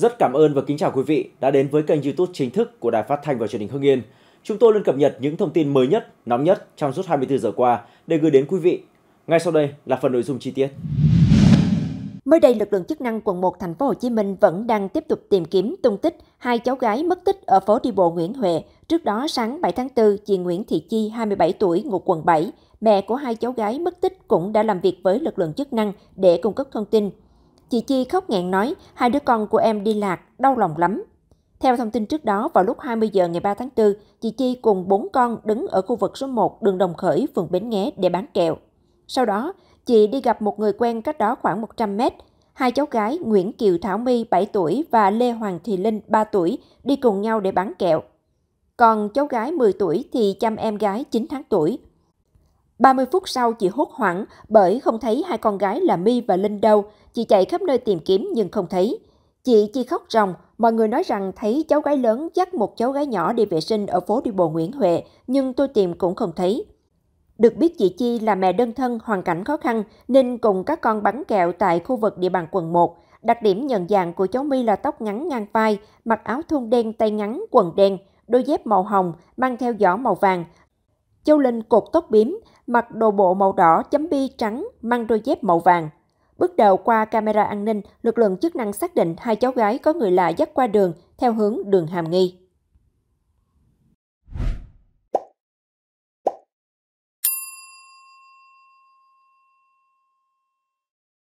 Rất cảm ơn và kính chào quý vị đã đến với kênh YouTube chính thức của Đài Phát thanh và Truyền hình Hưng Yên. Chúng tôi luôn cập nhật những thông tin mới nhất, nóng nhất trong suốt 24 giờ qua để gửi đến quý vị. Ngay sau đây là phần nội dung chi tiết. Mới đây, lực lượng chức năng quận 1 thành phố Hồ Chí Minh vẫn đang tiếp tục tìm kiếm tung tích hai cháu gái mất tích ở phố đi bộ Nguyễn Huệ. Trước đó, sáng 7 tháng 4, chị Nguyễn Thị Chi, 27 tuổi, ngụ quận 7, mẹ của hai cháu gái mất tích cũng đã làm việc với lực lượng chức năng để cung cấp thông tin. Chị Chi khóc nghẹn nói, hai đứa con của em đi lạc, đau lòng lắm. Theo thông tin trước đó, vào lúc 20 giờ ngày 3 tháng 4, chị Chi cùng bốn con đứng ở khu vực số 1 đường Đồng Khởi, phường Bến Nghé để bán kẹo. Sau đó, chị đi gặp một người quen cách đó khoảng 100 mét. Hai cháu gái Nguyễn Kiều Thảo My 7 tuổi và Lê Hoàng Thị Linh 3 tuổi đi cùng nhau để bán kẹo. Còn cháu gái 10 tuổi thì chăm em gái 9 tháng tuổi 30 phút sau, chị hốt hoảng bởi không thấy hai con gái là My và Linh đâu. Chị chạy khắp nơi tìm kiếm nhưng không thấy. Chị chi khóc ròng, mọi người nói rằng thấy cháu gái lớn dắt một cháu gái nhỏ đi vệ sinh ở phố đi bộ Nguyễn Huệ, nhưng tôi tìm cũng không thấy. Được biết chị Chi là mẹ đơn thân, hoàn cảnh khó khăn nên cùng các con bắn kẹo tại khu vực địa bàn quận 1. Đặc điểm nhận dạng của cháu My là tóc ngắn ngang vai, mặc áo thun đen tay ngắn, quần đen, đôi dép màu hồng, mang theo giỏ màu vàng, Châu Linh cột tóc bím, mặc đồ bộ màu đỏ chấm bi trắng, mang đôi dép màu vàng. Bước đầu qua camera an ninh, lực lượng chức năng xác định hai cháu gái có người lạ dắt qua đường theo hướng đường Hàm Nghi.